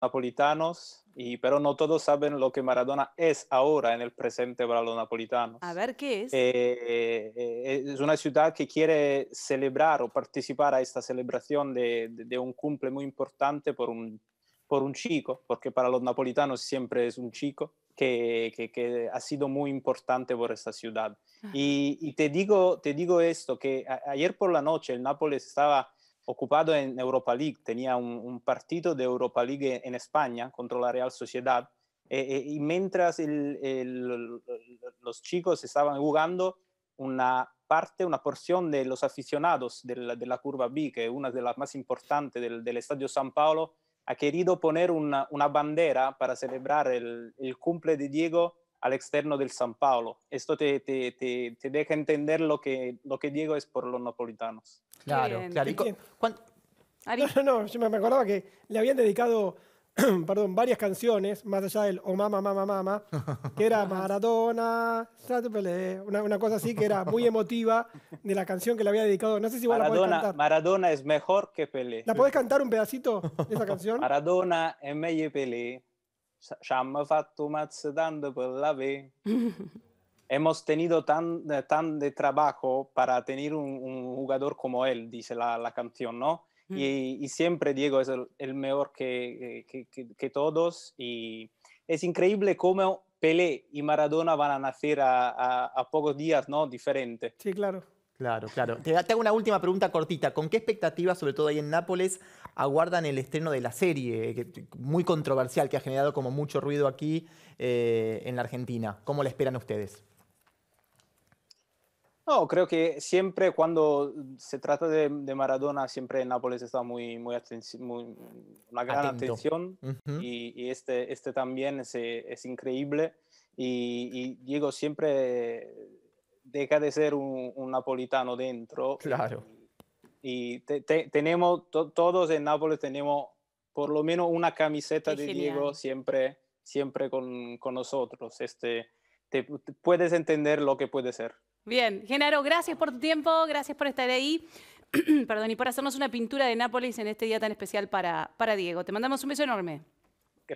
napolitanos, y, pero no todos saben lo que Maradona es ahora en el presente para los napolitanos. A ver, ¿qué es? Eh, eh, es una ciudad que quiere celebrar o participar a esta celebración de, un cumple muy importante por un, por un chico, porque para los napolitanos siempre es un chico. Que, ha sido muy importante por esta ciudad. Y, te, digo, te digo esto, que ayer por la noche el Nápoles estaba ocupado en Europa League, tenía un, partido de Europa League en España contra la Real Sociedad, eh, eh, y mientras los chicos estaban jugando, una parte, una porción de los aficionados de la, curva B, que es una de las más importantes del, Estadio San Paolo, ha querido poner una, bandera para celebrar el, el, cumple de Diego al externo del San Paulo. Esto te, te, te, deja entender lo que, lo que Diego es por los napolitanos. Claro, claro. No, no, yo me acordaba que le habían dedicado perdón, varias canciones, más allá del O Mama, Mama, Mama, que era Maradona, una, una cosa así que era muy emotiva de la canción que le había dedicado. No sé si Maradona, la cantar. Maradona es mejor que Pelé. ¿La podés cantar un pedacito de esa canción? Maradona es mejor que Pelé ci hanno fatto mazzando la Hemos tenido tan, eh, tan de trabajo para tener un, jugador como él, dice la, canción, ¿no? Mm. Y, siempre Diego es el, mejor que, que, que, todos. Y es increíble cómo Pelé y Maradona van a nacer a, a pocos días, ¿no? Diferente. Sí, claro. Claro, claro. Te, hago una última pregunta cortita. ¿Con qué expectativas, sobre todo ahí en Nápoles, aguardan el estreno de la serie, muy controversial, que ha generado como mucho ruido aquí eh, en la Argentina? ¿Cómo la esperan ustedes? No, creo que siempre cuando se trata de, Maradona, siempre en Nápoles está muy, muy, una gran atención y, este, este también es, eh, increíble. y, Diego siempre deja de ser un, napolitano dentro. Claro. Y, tenemos, todos en Nápoles tenemos por lo menos una camiseta de Diego siempre, siempre con, nosotros. Este, te, puedes entender lo que puede ser. Bien, Genaro, gracias por tu tiempo, gracias por estar ahí. Perdón, y por hacernos una pintura de Nápoles en este día tan especial para, para Diego. Te mandamos un beso enorme.